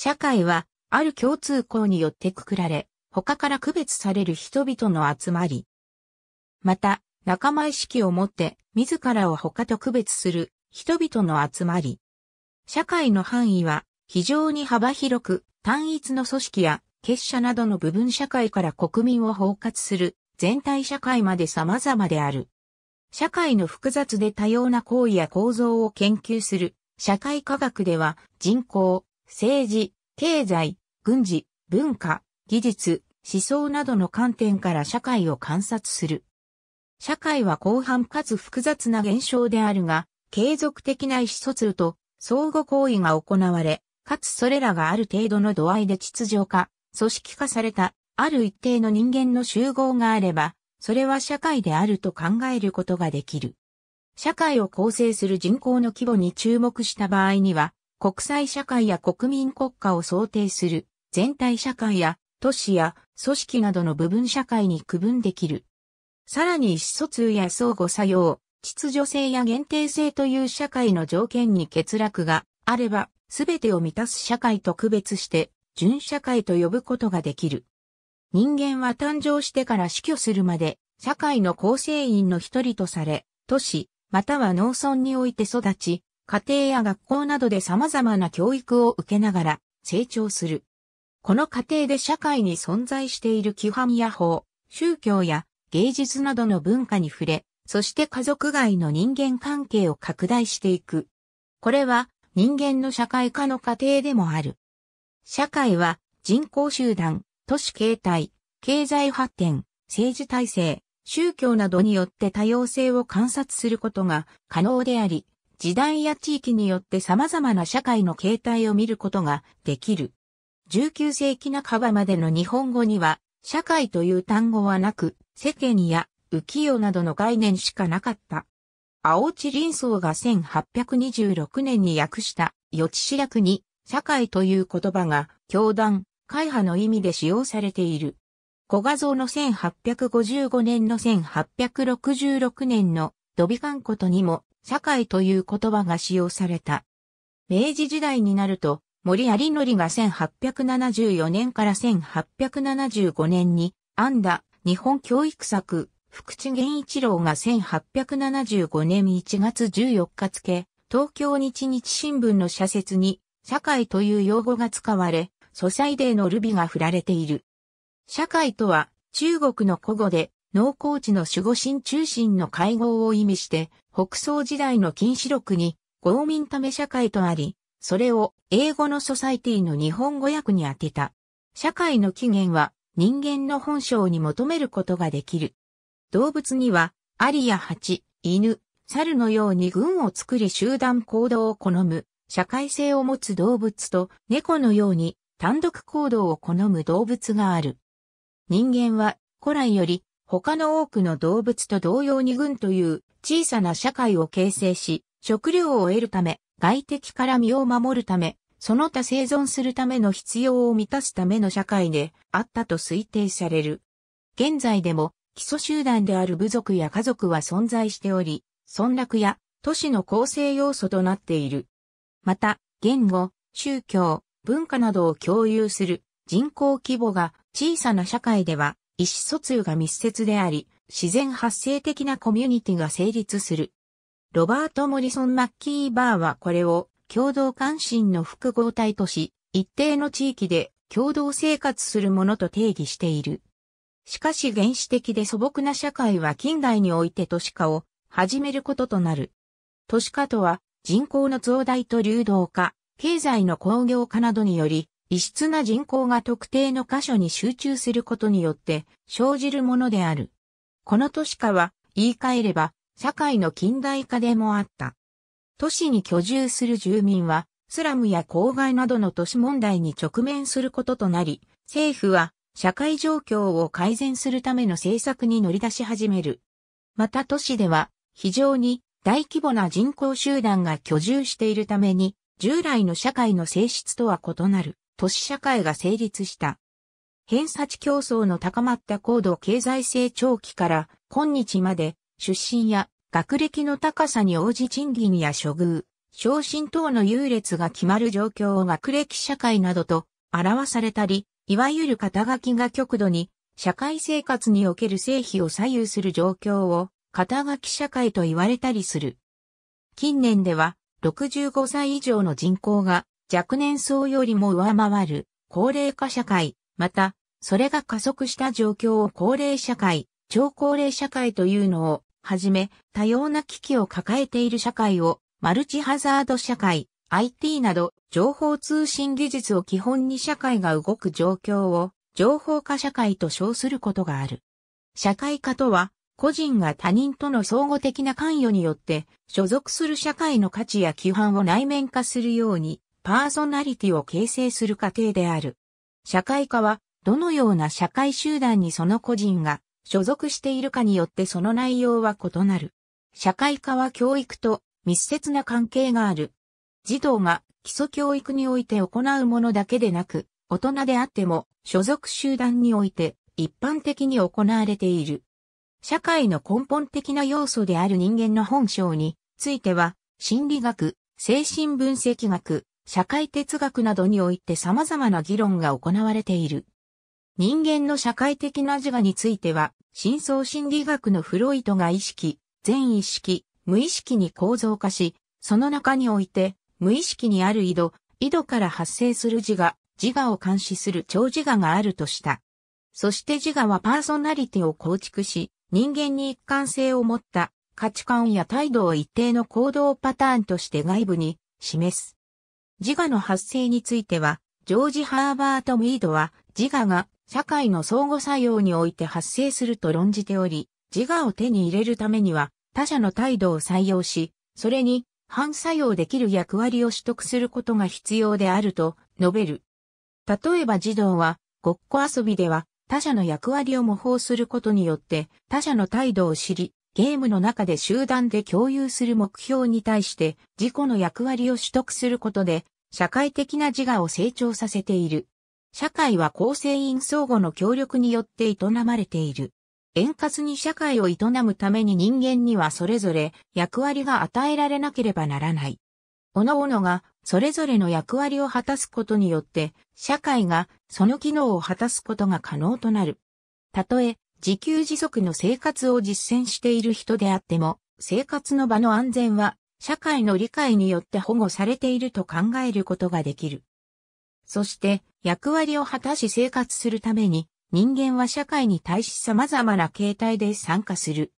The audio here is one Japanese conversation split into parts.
社会は、ある共通項によってくくられ、他から区別される人々の集まり。また、仲間意識を持って、自らを他と区別する、人々の集まり。社会の範囲は、非常に幅広く、単一の組織や、結社などの部分社会から国民を包括する、全体社会まで様々である。社会の複雑で多様な行為や構造を研究する社会科学では人口、政治、経済、軍事、文化、技術、思想などの観点から社会を観察する。社会は広範かつ複雑な現象であるが、継続的な意思疎通と相互行為が行われ、かつそれらがある程度の度合いで秩序化、組織化された、ある一定の人間の集合があれば、それは社会であると考えることができる。社会を構成する人口の規模に注目した場合には、国際社会や国民国家を想定する全体社会や都市や組織などの部分社会に区分できる。さらに意思疎通や相互作用、秩序性や限定性という社会の条件に欠落があれば、すべてを満たす社会と区別して、純社会と呼ぶことができる。人間は誕生してから死去するまで、社会の構成員の一人とされ、都市、または農村において育ち、家庭や学校などで様々な教育を受けながら成長する。この過程で社会に存在している規範や法、宗教や芸術などの文化に触れ、そして家族外の人間関係を拡大していく。これは人間の社会化の過程でもある。社会は人口集団、都市形態、経済発展、政治体制、宗教などによって多様性を観察することが可能であり、時代や地域によって様々な社会の形態を見ることができる。19世紀半ばまでの日本語には、社会という単語はなく、世間や浮世などの概念しかなかった。青地林層が1826年に訳した予地知略に、社会という言葉が、教団、会派の意味で使用されている。小画像の1855年の1866年のドビカンことにも社会という言葉が使用された。明治時代になると、森有則が1874年から1875年に、安だ日本教育策、福地源一郎が1875年1月14日付、東京日日新聞の社説に、社会という用語が使われ、ソサイデーのルビが振られている。社会とは、中国の古語で、農耕地の守護神中心の会合を意味して、北宋時代の禁止録に、合民ため社会とあり、それを英語のソサイティの日本語訳に当てた。社会の起源は人間の本性に求めることができる。動物には、アリやチ、犬、猿のように群を作り集団行動を好む、社会性を持つ動物と猫のように単独行動を好む動物がある。人間は古来より他の多くの動物と同様に群という小さな社会を形成し、食料を得るため、外敵から身を守るため、その他生存するための必要を満たすための社会であったと推定される。現在でも基礎集団である部族や家族は存在しており、村落や都市の構成要素となっている。また、言語、宗教、文化などを共有する人口規模が小さな社会では意思疎通が密接であり、自然発生的なコミュニティが成立する。ロバート・モリソン・マッキーバーはこれを共同関心の複合体とし、一定の地域で共同生活するものと定義している。しかし原始的で素朴な社会は近代において都市化を始めることとなる。都市化とは人口の増大と流動化、経済の工業化などにより異質な人口が特定の箇所に集中することによって生じるものである。この都市化は言い換えれば社会の近代化でもあった。都市に居住する住民はスラムや郊外などの都市問題に直面することとなり、政府は社会状況を改善するための政策に乗り出し始める。また都市では非常に大規模な人口集団が居住しているために従来の社会の性質とは異なる都市社会が成立した。偏差値競争の高まった高度経済成長期から今日まで出身や学歴の高さに応じ賃金や処遇、昇進等の優劣が決まる状況を学歴社会などと表されたり、いわゆる肩書きが極度に社会生活における成否を左右する状況を肩書き社会と言われたりする。近年では65歳以上の人口が若年層よりも上回る高齢化社会、また、それが加速した状況を高齢社会、超高齢社会というのを、はじめ、多様な危機を抱えている社会を、マルチハザード社会、IT など、情報通信技術を基本に社会が動く状況を、情報化社会と称することがある。社会化とは、個人が他人との相互的な関与によって、所属する社会の価値や規範を内面化するように、パーソナリティを形成する過程である。社会化は、どのような社会集団にその個人が所属しているかによってその内容は異なる。社会化は教育と密接な関係がある。児童が基礎教育において行うものだけでなく、大人であっても所属集団において一般的に行われている。社会の根本的な要素である人間の本性については、心理学、精神分析学、社会哲学などにおいて様々な議論が行われている。人間の社会的な自我については、深層心理学のフロイトが意識、全意識、無意識に構造化し、その中において、無意識にある井戸、井戸から発生する自我、自我を監視する超自我があるとした。そして自我はパーソナリティを構築し、人間に一貫性を持った価値観や態度を一定の行動パターンとして外部に示す。自我の発生については、ジョージ・ハーバート・ミードは、自我が社会の相互作用において発生すると論じており、自我を手に入れるためには、他者の態度を採用し、それに反作用できる役割を取得することが必要であると述べる。例えば児童は、ごっこ遊びでは他者の役割を模倣することによって他者の態度を知り、ゲームの中で集団で共有する目標に対して自己の役割を取得することで社会的な自我を成長させている。社会は構成員相互の協力によって営まれている。円滑に社会を営むために人間にはそれぞれ役割が与えられなければならない。各々がそれぞれの役割を果たすことによって社会がその機能を果たすことが可能となる。たとえ自給自足の生活を実践している人であっても、生活の場の安全は、社会の理解によって保護されていると考えることができる。そして、役割を果たし生活するために、人間は社会に対し様々な形態で参加する。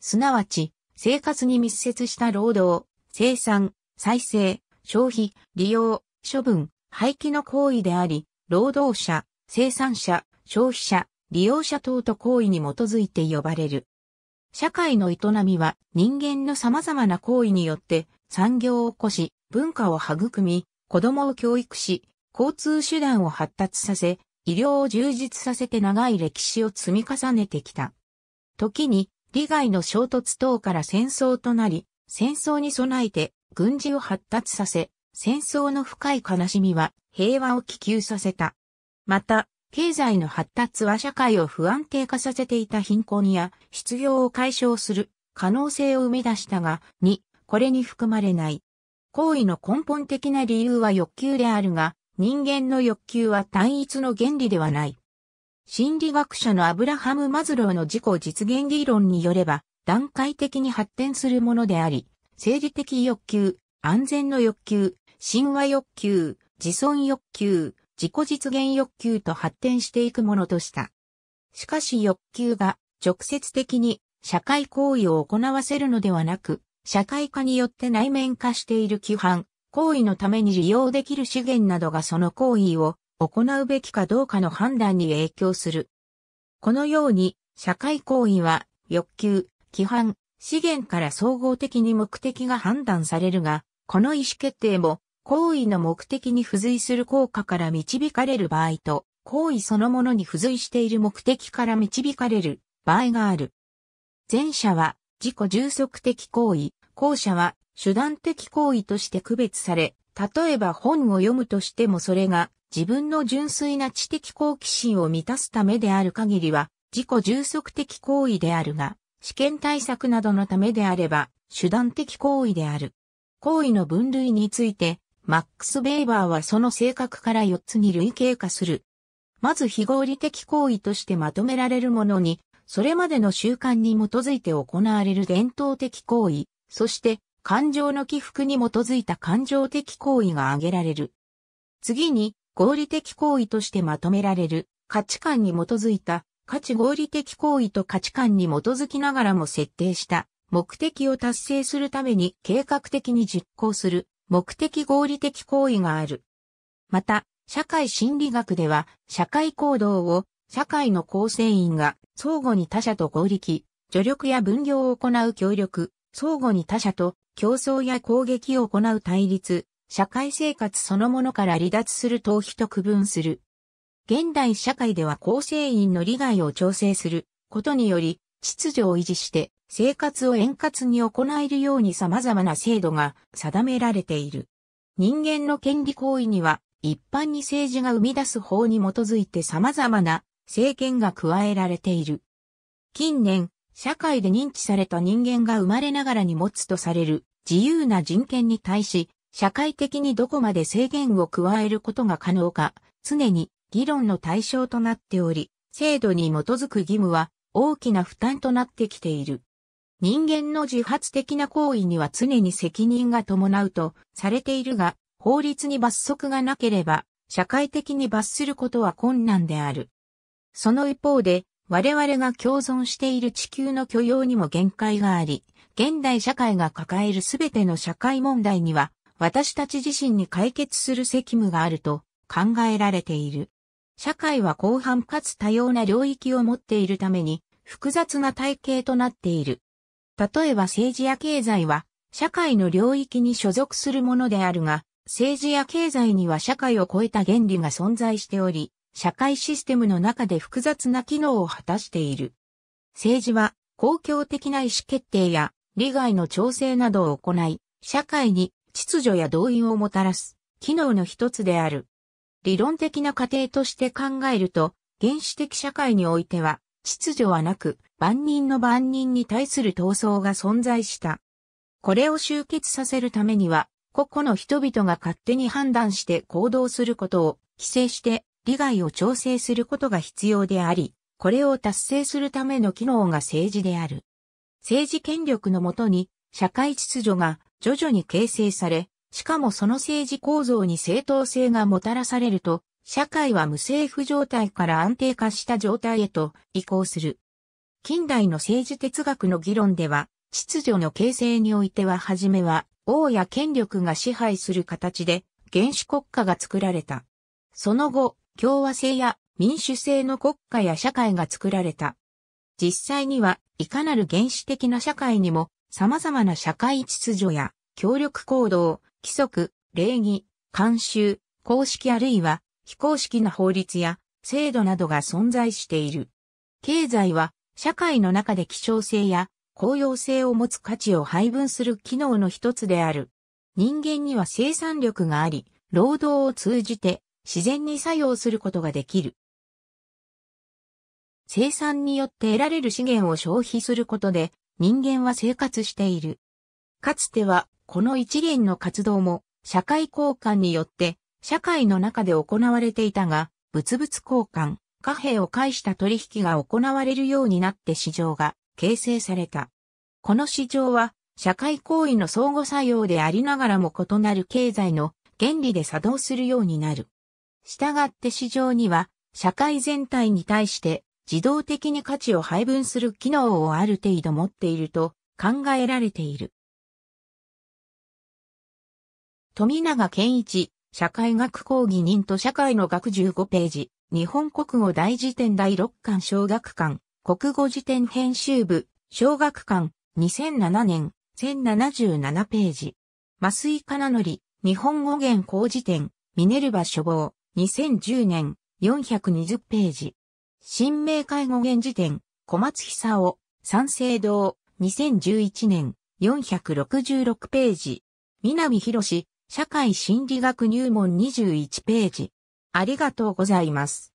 すなわち、生活に密接した労働、生産、再生、消費、利用、処分、廃棄の行為であり、労働者、生産者、消費者、利用者等と行為に基づいて呼ばれる。社会の営みは人間の様々な行為によって産業を起こし、文化を育み、子供を教育し、交通手段を発達させ、医療を充実させて長い歴史を積み重ねてきた。時に、利害の衝突等から戦争となり、戦争に備えて軍事を発達させ、戦争の深い悲しみは平和を希求させた。また、経済の発達は社会を不安定化させていた貧困や失業を解消する可能性を生み出したが、2、これに含まれない。行為の根本的な理由は欲求であるが、人間の欲求は単一の原理ではない。心理学者のアブラハム・マズローの自己実現理論によれば、段階的に発展するものであり、生理的欲求、安全の欲求、神話欲求、自尊欲求、自己実現欲求と発展していくものとした。しかし欲求が直接的に社会行為を行わせるのではなく、社会化によって内面化している規範、行為のために利用できる資源などがその行為を行うべきかどうかの判断に影響する。このように、社会行為は欲求、規範、資源から総合的に目的が判断されるが、この意思決定も行為の目的に付随する効果から導かれる場合と、行為そのものに付随している目的から導かれる場合がある。前者は自己充足的行為、後者は手段的行為として区別され、例えば本を読むとしてもそれが自分の純粋な知的好奇心を満たすためである限りは自己充足的行為であるが、試験対策などのためであれば手段的行為である。行為の分類についてマックス・ベイバーはその性格から4つに類型化する。まず非合理的行為としてまとめられるものに、それまでの習慣に基づいて行われる伝統的行為、そして感情の起伏に基づいた感情的行為が挙げられる。次に、合理的行為としてまとめられる価値観に基づいた価値合理的行為と価値観に基づきながらも設定した目的を達成するために計画的に実行する目的合理的行為がある。また、社会心理学では、社会行動を社会の構成員が相互に他者と合力、助力や分業を行う協力、相互に他者と競争や攻撃を行う対立、社会生活そのものから離脱する逃避と区分する。現代社会では構成員の利害を調整することにより、秩序を維持して生活を円滑に行えるように様々な制度が定められている。人間の権利行為には、一般に政治が生み出す法に基づいて様々な政権が加えられている。近年、社会で認知された人間が生まれながらに持つとされる自由な人権に対し、社会的にどこまで制限を加えることが可能か、常に議論の対象となっており、制度に基づく義務は大きな負担となってきている。人間の自発的な行為には常に責任が伴うとされているが、法律に罰則がなければ、社会的に罰することは困難である。その一方で、我々が共存している地球の許容にも限界があり、現代社会が抱えるすべての社会問題には、私たち自身に解決する責務があると考えられている。社会は広範かつ多様な領域を持っているために、複雑な体系となっている。例えば政治や経済は、社会の領域に所属するものであるが、政治や経済には社会を超えた原理が存在しており、社会システムの中で複雑な機能を果たしている。政治は公共的な意思決定や利害の調整などを行い、社会に秩序や動員をもたらす機能の一つである。理論的な過程として考えると、原始的社会においては、秩序はなく、万人の万人に対する闘争が存在した。これを終結させるためには、個々の人々が勝手に判断して行動することを規制して利害を調整することが必要であり、これを達成するための機能が政治である。政治権力のもとに社会秩序が徐々に形成され、しかもその政治構造に正当性がもたらされると、社会は無政府状態から安定化した状態へと移行する。近代の政治哲学の議論では、秩序の形成においてははじめは、王や権力が支配する形で、原始国家が作られた。その後、共和制や民主制の国家や社会が作られた。実際には、いかなる原始的な社会にも、様々な社会秩序や、協力行動、規則、礼儀、慣習、公式あるいは非公式な法律や制度などが存在している。経済は社会の中で希少性や公用性を持つ価値を配分する機能の一つである。人間には生産力があり、労働を通じて自然に作用することができる。生産によって得られる資源を消費することで人間は生活している。かつてはこの一連の活動も社会交換によって社会の中で行われていたが、物々交換、貨幣を介した取引が行われるようになって市場が形成された。この市場は、社会行為の相互作用でありながらも異なる経済の原理で作動するようになる。したがって市場には、社会全体に対して自動的に価値を配分する機能をある程度持っていると考えられている。富永健一、社会学講義人と社会の学15ページ、日本国語大辞典第6巻小学館、国語辞典編集部、小学館、2007年、1077ページ。麻井かなのり、日本語言講辞典、ミネルバ書房、2010年、420ページ。新明解語言辞典、小松久夫、三省堂、2011年、466ページ。南博士、社会心理学入門21ページ。ありがとうございます。